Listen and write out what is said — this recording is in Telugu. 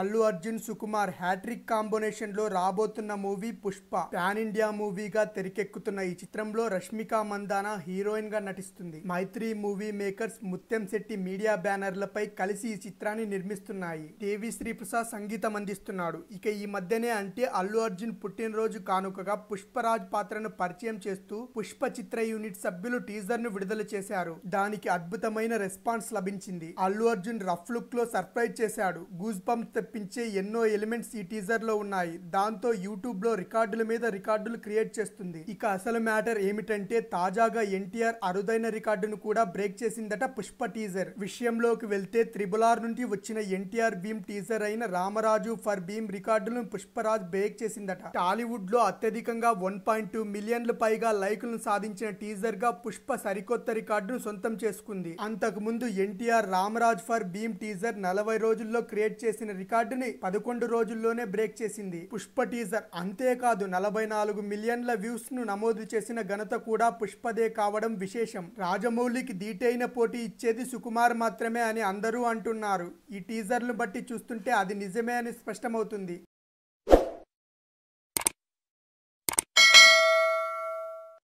అల్లు అర్జున్ సుకుమార్ హ్యాట్రిక్ కాంబినేషన్ లో రాబోతున్న మూవీ పుష్ప పాన్ ఇండియా మూవీగా తెరకెక్కుతున్న ఈ చిత్రంలో రష్మిక మందానా హీరోయిన్ గా నటిస్తుంది మైత్రి మూవీ మేకర్స్ ముత్యం శెట్టి మీడియా బ్యానర్లపై కలిసి ఈ చిత్రాన్ని నిర్మిస్తున్నాయి దేవి శ్రీప్రసాద్ సంగీతం అందిస్తున్నాడు ఇక ఈ మధ్యనే అంటే అల్లు అర్జున్ పుట్టినరోజు కానుకగా పుష్పరాజ్ పాత్రను పరిచయం చేస్తూ పుష్ప చిత్ర యూనిట్ సభ్యులు టీజర్ ను విడుదల చేశారు దానికి అద్భుతమైన రెస్పాన్స్ లభించింది అల్లు అర్జున్ రఫ్ లుక్ లో సర్ప్రైజ్ చేశాడు గూజ్ పంప్ తెప్పించే ఎన్నో ఎలిమెంట్స్ ఈ టీజర్లో ఉన్నాయి దాంతో యూట్యూబ్లో రికార్డుల మీద రికార్డులు క్రియేట్ చేస్తుంది ఇక అసలు మ్యాటర్ ఏమిటంటే తాజాగా ఎన్టీఆర్ అరుదైన రికార్డును కూడా బ్రేక్ చేసిందట పుష్ప టీజర్ విషయంలోకి వెళ్తే త్రిబులార్ నుండి వచ్చిన ఎన్టీఆర్ భీమ్ టీజర్ అయిన రామరాజు ఫర్ భీమ్ రికార్డులను పుష్పరాజ్ బ్రేక్ చేసిందట టాలీవుడ్ లో అత్యధికంగా వన్ పాయింట్ టూ మిలియన్లు పైగా లైకులను సాధించిన టీజర్ గా పుష్ప సరికొత్త రికార్డును సొంతం చేసుకుంది అంతకు ముందు ఎన్టీఆర్ రామరాజ్ ఫర్ భీమ్ టీజర్ నలభై రోజుల్లో క్రియేట్ చేసిన రికార్డు రికార్డుని పదకొండు రోజుల్లోనే బ్రేక్ చేసింది పుష్ప టీజర్ అంతేకాదు నలభై నాలుగు మిలియన్ల వ్యూస్ ను నమోదు చేసిన ఘనత కూడా పుష్పదే కావడం విశేషం రాజమౌళికి దీటైన పోటీ ఇచ్చేది సుకుమార్ మాత్రమే అని అందరూ అంటున్నారు ఈ టీజర్ను బట్టి చూస్తుంటే అది నిజమే అని స్పష్టమవుతుంది